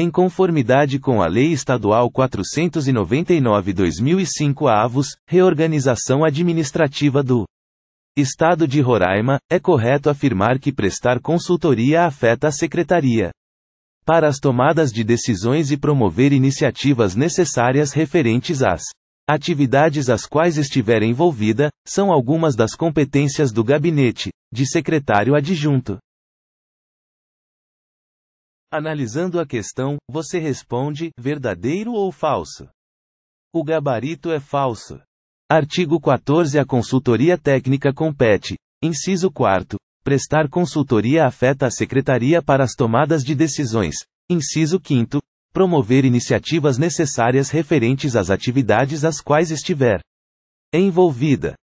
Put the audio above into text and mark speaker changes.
Speaker 1: em conformidade com a Lei Estadual 499-2005 avos, reorganização administrativa do Estado de Roraima, é correto afirmar que prestar consultoria afeta a Secretaria para as tomadas de decisões e promover iniciativas necessárias referentes às atividades às quais estiver envolvida, são algumas das competências do gabinete de secretário adjunto. Analisando a questão, você responde: verdadeiro ou falso? O gabarito é falso. Artigo 14 A consultoria técnica compete. Inciso 4. Prestar consultoria afeta a secretaria para as tomadas de decisões. Inciso 5. Promover iniciativas necessárias referentes às atividades às quais estiver envolvida.